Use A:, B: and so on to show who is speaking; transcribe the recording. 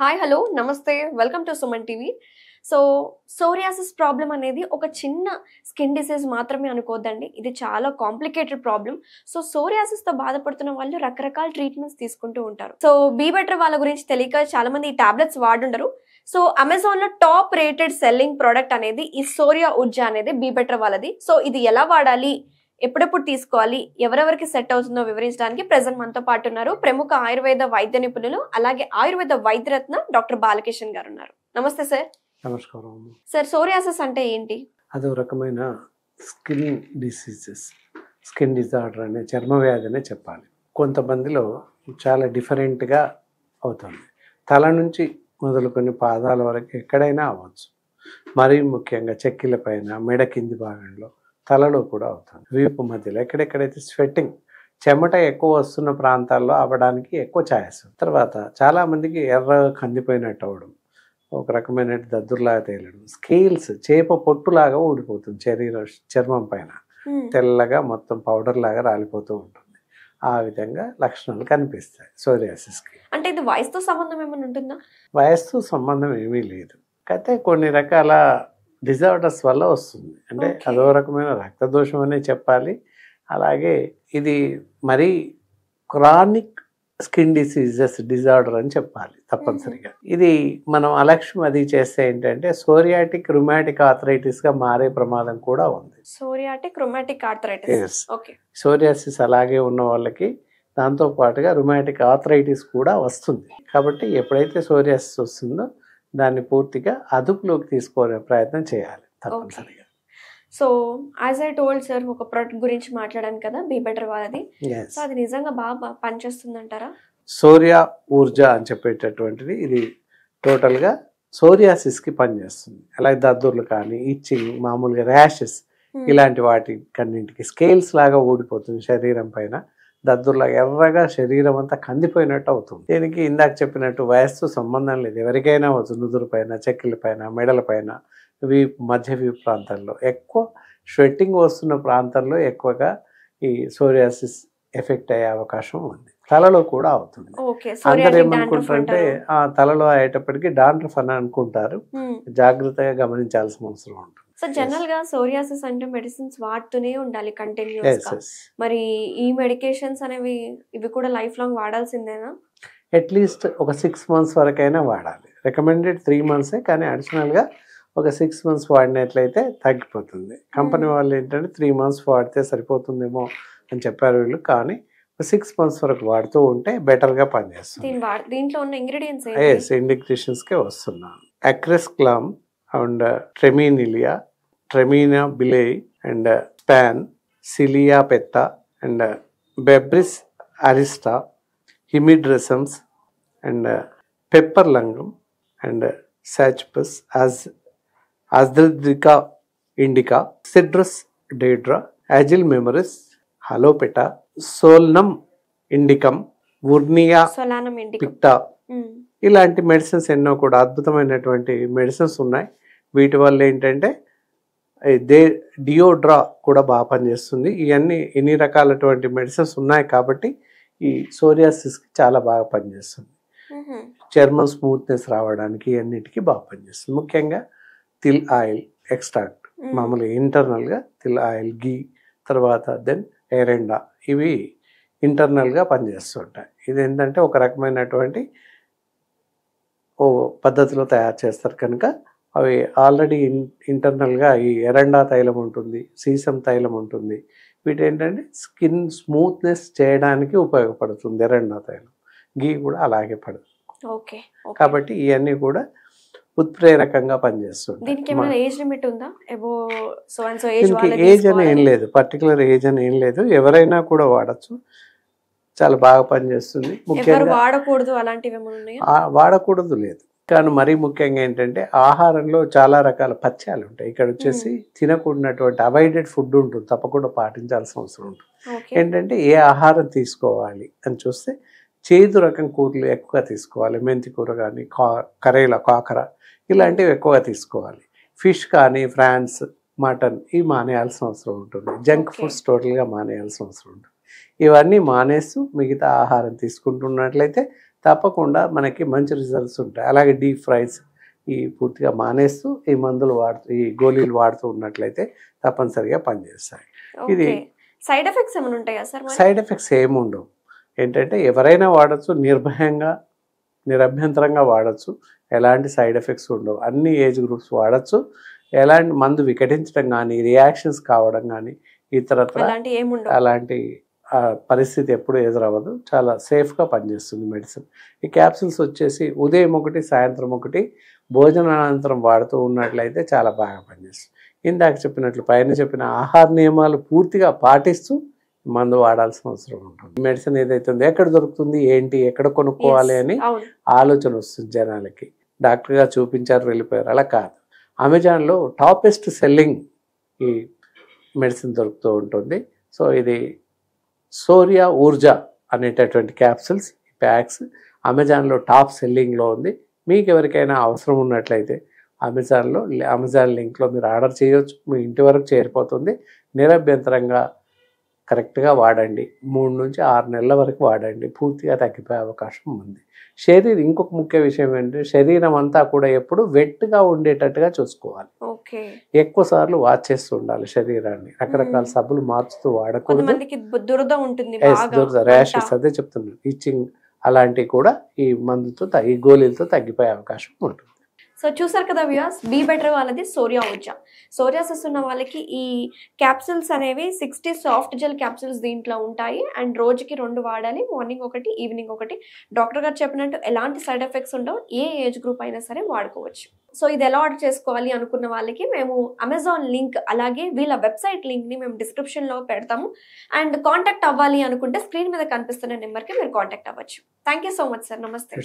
A: Hi hello నమస్తే welcome to Suman TV so psoriasis problem అనేది ఒక చిన్న స్కిన్ డిసీజ్ మాత్రమే అనుకోవద్దండి ఇది చాలా కాంప్లికేటెడ్ ప్రాబ్లం సో సోరియాసిస్తో బాధపడుతున్న వాళ్ళు రకరకాల ట్రీట్మెంట్స్ తీసుకుంటూ ఉంటారు సో బీ బెటర్ వాళ్ళ గురించి తెలియక చాలా మంది ఈ టాబ్లెట్స్ వాడుండరు సో అమెజాన్లో టాప్ రేటెడ్ సెల్లింగ్ ప్రోడక్ట్ అనేది ఈ సోరియా ఉజ్జా అనేది బీ బెటర్ వాళ్ళది సో ఇది ఎలా వాడాలి ఎప్పుడెప్పుడు తీసుకోవాలి ఎవరెవరికి సెట్ అవుతుందో వివరించడానికి ప్రజెంట్ మనతో పాటు ఉన్నారు ప్రముఖ ఆయుర్వేద వైద్య నిపుణులు అలాగే ఆయుర్వేద వైద్యరత్న డాక్టర్ బాలకిషన్ గారు ఉన్నారు నమస్తే సార్ నమస్కారం సార్ సోరియాసిస్ అంటే ఏంటి
B: ఒక రకమైన స్కిన్ డిసీజెస్ స్కిన్ డిజార్డర్ అనే చర్మ వ్యాధి అనే చెప్పాలి కొంతమందిలో చాలా డిఫరెంట్గా అవుతుంది తల నుంచి మొదలుకొని పాదాల వరకు ఎక్కడైనా అవ్వచ్చు మరీ ముఖ్యంగా చెక్కిల పైన మెడ కింది భాగంలో తలలో కూడా అవుతుంది వీపు మధ్యలో ఎక్కడెక్కడైతే స్వెట్టింగ్ చెమట ఎక్కువ వస్తున్న ప్రాంతాల్లో అవ్వడానికి ఎక్కువ ఛాయస్ తర్వాత చాలామందికి ఎర్ర కందిపోయినట్టు అవ్వడం ఒక రకమైన దద్దుర్లాగా తేలడం స్కేల్స్ చేప పొట్టులాగా ఊడిపోతుంది శరీరం చర్మం పైన తెల్లగా మొత్తం పౌడర్ లాగా రాలిపోతూ ఉంటుంది ఆ విధంగా లక్షణాలు కనిపిస్తాయి సోరియాసిస్కి
A: అంటే ఇది వయసుతో సంబంధం ఏమైనా ఉంటుందా
B: వయసుతో సంబంధం ఏమీ లేదు అయితే కొన్ని రకాల డిజార్డర్స్ వల్ల వస్తుంది అంటే అదో రకమైన రక్తదోషం అనే చెప్పాలి అలాగే ఇది మరీ క్రానిక్ స్కిన్ డిసీజెస్ డిజార్డర్ అని చెప్పాలి తప్పనిసరిగా ఇది మనం అలక్ష్యం అది చేస్తే ఏంటంటే సోరియాటిక్ రుమాటిక్ ఆథరైటిస్ గా మారే ప్రమాదం కూడా ఉంది
A: సోరియాటిక్ రుమాటిక్ ఆర్థరైటిస్
B: సోరియాసిస్ అలాగే ఉన్న వాళ్ళకి దాంతో పాటుగా రుమాటిక్ ఆథరైటిస్ కూడా వస్తుంది కాబట్టి ఎప్పుడైతే సోరియాసిస్ వస్తుందో దాన్ని పూర్తిగా అదుపులోకి తీసుకునే ప్రయత్నం చేయాలి తప్పనిసరిగా
A: so as I told sir ఒక ప్రోడక్ట్ గురించి మాట్లాడాను కదా బీ బెటర్ వాళ్ళది సో అది నిజంగా బాగా పనిచేస్తుంది అంటారా
B: సూర్య ఊర్జ అని చెప్పేటటువంటిది ఇది టోటల్గా సోరియాసిస్కి పనిచేస్తుంది అలాగే దద్దుర్లు కానీ ఇచ్చింగ్ మామూలుగా ర్యాషెస్ hmm. ఇలాంటి వాటి కన్నింటికి స్కేల్స్ లాగా ఊడిపోతుంది శరీరం పైన దద్దుర్లా ఎర్రగా శరీరం అంతా కందిపోయినట్టు అవుతుంది దీనికి ఇందాక చెప్పినట్టు వయస్సు సంబంధం లేదు ఎవరికైనా అవచ్చు నుదురు పైన చెక్కిల పైన మెడల పైన వీ మధ్య వీ ప్రాంతంలో ఎక్కువ స్వెట్టింగ్ వస్తున్న ప్రాంతంలో ఎక్కువగా ఈ సోరియాసిస్ ఎఫెక్ట్ అయ్యే అవకాశం ఉంది తలలో కూడా అవుతుంది
A: అందరు ఏమనుకుంటారంటే
B: ఆ తలలో అయ్యేటప్పటికి డాండ్రఫ్ అని అనుకుంటారు జాగ్రత్తగా గమనించాల్సిన అవసరం ఉంటుంది
A: సో జనరల్ గా సోరియాసిస్ అంటే మెడిసిన్స్ వాడుతూనే ఉండాలి కంటిన్యూస్ గా మరి ఈ మెడికేషన్స్ అనేవి ఇవి కూడా లైఫ్ లాంగ్ వాడాల్సిందేనా
B: అట్లీస్ట్ ఒక సిక్స్ మంత్స్ వరకైనా వాడాలి రికమెండెడ్ త్రీ మంత్సే కానీ అడిషనల్గా ఒక సిక్స్ మంత్స్ వాడినట్లయితే తగ్గిపోతుంది కంపెనీ hmm. వాళ్ళు ఏంటంటే త్రీ మంత్స్ వాడితే సరిపోతుందేమో అని చెప్పారు వీళ్ళు కానీ సిక్స్ మంత్స్ వరకు వాడుతూ ఉంటే బెటర్గా పనిచేస్తుంది
A: దీంట్లో ఉన్న ఇంగ్రీడియంట్స్
B: ఇండికేషన్స్కే వస్తున్నాను అక్రెస్ క్లామ్ అండ్ ట్రెమీనిలియా ట్రెమీనా బిలే అండ్ స్పాన్ సిలియా పెత్త అండ్ బెబ్రిస్ అరిస్టా హిమిడ్రెసమ్స్ అండ్ పెప్పర్ లంగం అండ్ సాచ్పస్ అజ్ అజ్రికా ఇండికా సిడ్రస్ డేడ్రా యాజిల్ మెమరిస్ హలోపెట సోల్నం ఇండికం వుర్నియా పిక్టా ఇలాంటి మెడిసిన్స్ ఎన్నో కూడా అద్భుతమైనటువంటి మెడిసిన్స్ ఉన్నాయి వీటి వల్ల ఏంటంటే దే డియోడ్రా కూడా బాగా పనిచేస్తుంది ఇవన్నీ ఎన్ని రకాలటువంటి మెడిసిన్స్ ఉన్నాయి కాబట్టి ఈ సోరియాసిస్కి చాలా బాగా పనిచేస్తుంది చర్మం స్మూత్నెస్ రావడానికి అన్నిటికీ బాగా పనిచేస్తుంది ముఖ్యంగా తిల్ ఆయిల్ ఎక్స్ట్రాక్ట్ మామూలు ఇంటర్నల్గా తిల్ ఆయిల్ గీ తర్వాత దెన్ ఎరెండా ఇవి ఇంటర్నల్గా పనిచేస్తుంటాయి ఇది ఏంటంటే ఒక రకమైనటువంటి ఓ పద్ధతిలో తయారు చేస్తారు కనుక అవి ఆల్రెడీ ఇన్ ఇంటర్నల్గా ఈ ఎరండా తైలం ఉంటుంది సీసం తైలం ఉంటుంది వీటి ఏంటంటే స్కిన్ స్మూత్నెస్ చేయడానికి ఉపయోగపడుతుంది ఎరండా తైలం గీ కూడా అలాగే పడదు ఓకే కాబట్టి ఇవన్నీ కూడా ఉత్ప్రేరకంగా పనిచేస్తుంది ఏజ్ అని ఏం లేదు పర్టికులర్ ఏజ్ అని ఏం లేదు ఎవరైనా కూడా వాడచ్చు చాలా బాగా పనిచేస్తుంది ముఖ్యంగా
A: వాడకూడదు అలాంటివి
B: వాడకూడదు లేదు కానీ మరీ ముఖ్యంగా ఏంటంటే ఆహారంలో చాలా రకాల పచ్చాలు ఉంటాయి ఇక్కడ వచ్చేసి తినకూడనటువంటి అవాయిడెడ్ ఫుడ్ ఉంటుంది తప్పకుండా పాటించాల్సిన అవసరం ఉంటుంది ఏంటంటే ఏ ఆహారం తీసుకోవాలి అని చూస్తే చేదు రకం కూరలు ఎక్కువ తీసుకోవాలి మెంతి కూర కానీ కా కరేల కాకర ఇలాంటివి ఎక్కువగా తీసుకోవాలి ఫిష్ కానీ ఫ్రాన్స్ మటన్ ఇవి మానేయాల్సిన అవసరం ఉంటుంది జంక్ ఫుడ్స్ టోటల్గా మానేయాల్సిన అవసరం ఉంటుంది ఇవన్నీ మానేస్తూ మిగతా ఆహారం తీసుకుంటున్నట్లయితే తప్పకుండా మనకి మంచి రిజల్ట్స్ ఉంటాయి అలాగే డీప్ ఫ్రైస్ ఈ పూర్తిగా మానేస్తూ ఈ మందులు వాడుతూ ఈ గోళీలు వాడుతూ ఉన్నట్లయితే తప్పనిసరిగా పనిచేస్తాయి ఇది
A: సైడ్ ఎఫెక్ట్స్ ఏమైనా ఉంటాయా సార్
B: సైడ్ ఎఫెక్ట్స్ ఏమి ఉండవు ఏంటంటే ఎవరైనా వాడచ్చు నిర్భయంగా నిరభ్యంతరంగా వాడచ్చు ఎలాంటి సైడ్ ఎఫెక్ట్స్ ఉండవు అన్ని ఏజ్ గ్రూప్స్ వాడచ్చు ఎలాంటి మందు వికటించడం కానీ రియాక్షన్స్ కావడం కానీ ఇతరత్ర అలాంటి ఆ పరిస్థితి ఎప్పుడు ఎదురవ్వదు చాలా సేఫ్గా పనిచేస్తుంది మెడిసిన్ ఈ క్యాప్సిల్స్ వచ్చేసి ఉదయం ఒకటి సాయంత్రం ఒకటి భోజనానంతరం వాడుతూ ఉన్నట్లయితే చాలా బాగా పనిచేస్తుంది ఇందాక చెప్పినట్లు పైన చెప్పిన ఆహార నియమాలు పూర్తిగా పాటిస్తూ మందు వాడాల్సిన అవసరం ఉంటుంది మెడిసిన్ ఏదైతే ఎక్కడ దొరుకుతుంది ఏంటి ఎక్కడ కొనుక్కోవాలి అని ఆలోచన వస్తుంది జనాలకి డాక్టర్గా చూపించారు వెళ్ళిపోయారు అలా కాదు అమెజాన్లో టాపెస్ట్ సెల్లింగ్ ఈ మెడిసిన్ దొరుకుతూ ఉంటుంది సో ఇది సూర్య ఊర్జ అనేటటువంటి క్యాప్సిల్స్ ప్యాక్స్ అమెజాన్లో టాప్ సెల్లింగ్లో ఉంది మీకు ఎవరికైనా అవసరం ఉన్నట్లయితే అమెజాన్లో అమెజాన్ లింక్లో మీరు ఆర్డర్ చేయవచ్చు మీ ఇంటి వరకు చేరిపోతుంది నిరభ్యంతరంగా కరెక్ట్గా వాడండి మూడు నుంచి ఆరు నెలల వరకు వాడండి పూర్తిగా తగ్గిపోయే అవకాశం ఉంది శరీరం ఇంకొక ముఖ్య విషయం ఏంటంటే శరీరం అంతా కూడా ఎప్పుడు వెట్గా ఉండేటట్టుగా చూసుకోవాలి ఎక్కువ సార్లు వాచ్ చేస్తూ ఉండాలి శరీరాన్ని రకరకాల సబ్బులు మార్చుతూ వాడకూడదు
A: దురద ఉంటుంది ర్యాషెస్ అదే
B: చెప్తున్నాను ఇచ్చింగ్ అలాంటివి కూడా ఈ మందుతో ఈ గోళీలతో తగ్గిపోయే అవకాశం ఉంటుంది
A: సో చూసారు కదా వ్యూస్ బీ బెటర్ వాళ్ళది సోరియా ఉజ్జా సోరియాసిస్ ఉన్న వాళ్ళకి ఈ క్యాప్సిల్స్ అనేవి సిక్స్టీ సాఫ్ట్ జెల్ క్యాప్సిల్స్ దీంట్లో ఉంటాయి అండ్ రోజుకి రెండు వాడాలి మార్నింగ్ ఒకటి ఈవినింగ్ ఒకటి డాక్టర్ గారు చెప్పినట్టు ఎలాంటి సైడ్ ఎఫెక్ట్స్ ఉండవు ఏ ఏజ్ గ్రూప్ అయినా సరే వాడుకోవచ్చు సో ఇది ఎలా ఆర్డర్ చేసుకోవాలి అనుకున్న వాళ్ళకి మేము అమెజాన్ లింక్ అలాగే వీళ్ళ వెబ్సైట్ లింక్ని మేము డిస్క్రిప్షన్లో పెడతాము అండ్ కాంటాక్ట్ అవ్వాలి అనుకుంటే స్క్రీన్ మీద కనిపిస్తున్న నెంబర్కి మీరు కాంటాక్ట్ అవ్వచ్చు థ్యాంక్ సో మచ్ సార్ నమస్తే